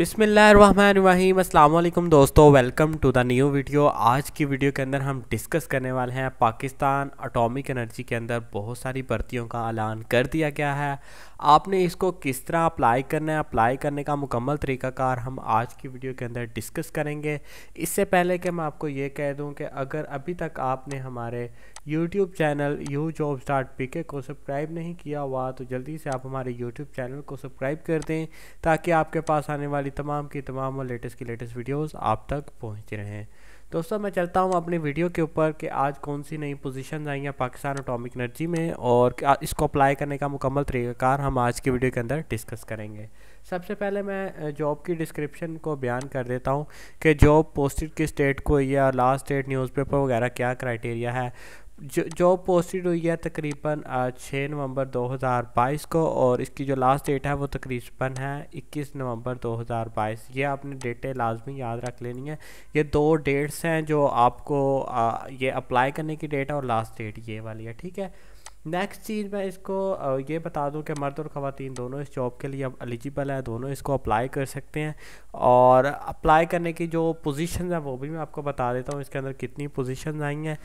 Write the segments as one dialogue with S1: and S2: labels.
S1: बिसमीम अल्लाम दोस्तों welcome to the new video आज की वीडियो के अंदर हम डिस्कस करने वाले हैं पाकिस्तान अटोमिक एनर्जी के अंदर बहुत सारी भर्तियों का ऐलान कर दिया गया है आपने इसको किस तरह अप्लाई करना है अप्लाई करने का मुकम्मल तरीकाकार हम आज की वीडियो के अंदर डिस्कस करेंगे इससे पहले कि मैं आपको ये कह दूँ कि अगर अभी तक आपने हमारे YouTube channel you job start P को सब्सक्राइब नहीं किया हुआ तो जल्दी से आप हमारे यूट्यूब चैनल को सब्सक्राइब कर दें ताकि आपके पास आने वाली हमारी तमाम की तमाम और लेटेस्ट की लेटेस्ट वीडियोस आप तक पहुंचती रहें दोस्तों मैं चलता हूं अपनी वीडियो के ऊपर कि आज कौन सी नई पोजीशन आई हैं पाकिस्तान अटोमिक एनर्जी में और इसको अप्लाई करने का मुकम्मल तरीक़ाकार हम आज की वीडियो के अंदर डिस्कस करेंगे सबसे पहले मैं जॉब की डिस्क्रिप्शन को बयान कर देता हूं कि जॉब पोस्टेड किस डेट को या लास्ट डेट न्यूज़पेपर वगैरह क्या क्राइटेरिया है जॉब पोस्टेड हुई है तकरीबन छः नवंबर 2022 को और इसकी जो लास्ट डेट है वो तकरीबन है 21 नवंबर 2022 ये आपने डेटें लाजमी याद रख लेनी है ये दो डेट्स हैं जो आपको आ, ये अप्लाई करने की डेट है और लास्ट डेट ये वाली है ठीक है नेक्स्ट चीज़ मैं इसको ये बता दूं कि मर्द और ख़वान दोनों इस जॉब के लिए अब एलिजिबल है दोनों इसको अप्लाई कर सकते हैं और अप्लाई करने की जो पोजीशंस हैं वो भी मैं आपको बता देता हूँ इसके अंदर कितनी पोजीशंस आई हैं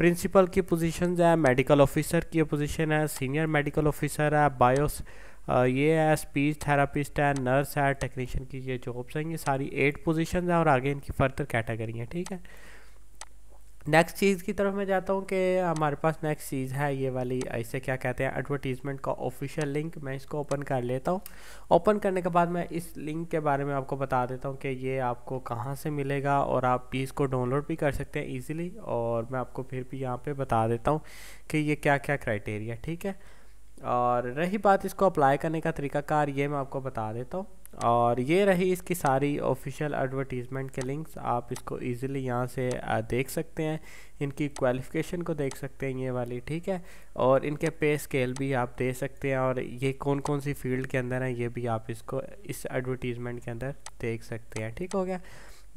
S1: प्रिंसिपल की पोजीशन है मेडिकल ऑफिसर की पोजीशन है सीनियर मेडिकल ऑफिसर है बायोस ये है स्पीच थेरापिस्ट है नर्स है टेक्नीशियन की ये जॉब्स हैं ये सारी एट पोजीशन है और आगे इनकी फर्दर कैटेगरी हैं ठीक है नेक्स्ट चीज़ की तरफ मैं जाता हूँ कि हमारे पास नेक्स्ट चीज़ है ये वाली ऐसे क्या कहते हैं एडवर्टीज़मेंट का ऑफिशियल लिंक मैं इसको ओपन कर लेता हूँ ओपन करने के बाद मैं इस लिंक के बारे में आपको बता देता हूँ कि ये आपको कहाँ से मिलेगा और आप इसको डाउनलोड भी कर सकते हैं ईजिली और मैं आपको फिर भी यहाँ पर बता देता हूँ कि ये क्या क्या क्राइटेरिया ठीक है और रही बात इसको अप्लाई करने का तरीकाकार ये मैं आपको बता देता हूँ और ये रही इसकी सारी ऑफिशियल एडवर्टीज़मेंट के लिंक्स आप इसको इजीली यहाँ से देख सकते हैं इनकी क्वालिफ़िकेशन को देख सकते हैं ये वाली ठीक है और इनके पे स्केल भी आप दे सकते हैं और ये कौन कौन सी फील्ड के अंदर है ये भी आप इसको इस एडवर्टीज़मेंट के अंदर देख सकते हैं ठीक हो गया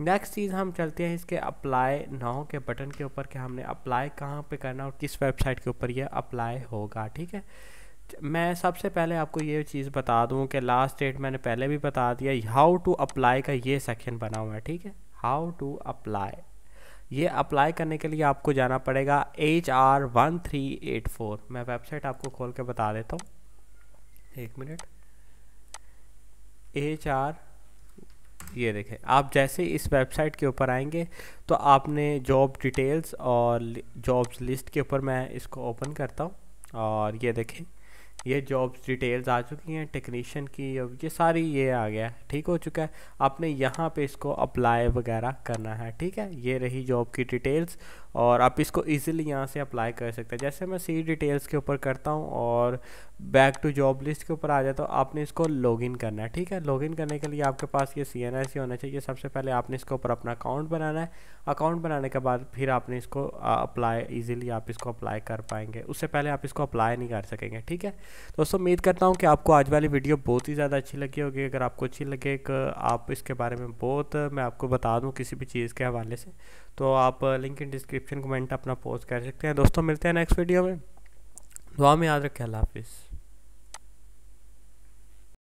S1: नेक्स्ट चीज़ हम चलते हैं इसके अप्लाई नाव के बटन के ऊपर कि हमने अप्लाई कहाँ पर करना और किस वेबसाइट के ऊपर ये अप्लाई होगा ठीक है मैं सबसे पहले आपको ये चीज़ बता दूँ कि लास्ट डेट मैंने पहले भी बता दिया हाउ टू अप्लाई का ये सेक्शन बना हुआ है ठीक है हाउ टू अप्लाई ये अप्लाई करने के लिए आपको जाना पड़ेगा H R one three eight four मैं वेबसाइट आपको खोल के बता देता हूँ एक मिनट एच आर ये देखें आप जैसे इस वेबसाइट के ऊपर आएंगे तो आपने जॉब डिटेल्स और जॉब्स लिस्ट के ऊपर मैं इसको ओपन करता हूँ और ये देखें ये जॉब्स डिटेल्स आ चुकी हैं टेक्नीशियन की अब ये सारी ये आ गया ठीक हो चुका है आपने यहाँ पे इसको अप्लाई वगैरह करना है ठीक है ये रही जॉब की डिटेल्स और आप इसको इजीली यहाँ से अप्लाई कर सकते हैं जैसे मैं सी डिटेल्स के ऊपर करता हूँ और बैक टू जॉब लिस्ट के ऊपर आ जाता हूँ आपने इसको लॉगिन करना है ठीक है लॉगिन करने के लिए आपके पास ये सी एन सी होना चाहिए सबसे पहले आपने इसके ऊपर अपना अकाउंट बनाना है अकाउंट बनाने के बाद फिर आपने इसको अप्लाई ईजिली आप इसको अप्लाई कर पाएंगे उससे पहले आप इसको अप्लाई नहीं कर सकेंगे ठीक है दोस्तों उम्मीद करता हूँ कि आपको आज वाली वीडियो बहुत ही ज़्यादा अच्छी लगी होगी अगर आपको अच्छी लगे आप इसके बारे में बहुत मैं आपको बता दूँ किसी भी चीज़ के हवाले से तो आप लिंक इन डिस्क्रिप्शन कमेंट अपना पोस्ट कर सकते हैं दोस्तों मिलते हैं नेक्स्ट वीडियो में दुआ में याद रखें अल्लाह हाफिज़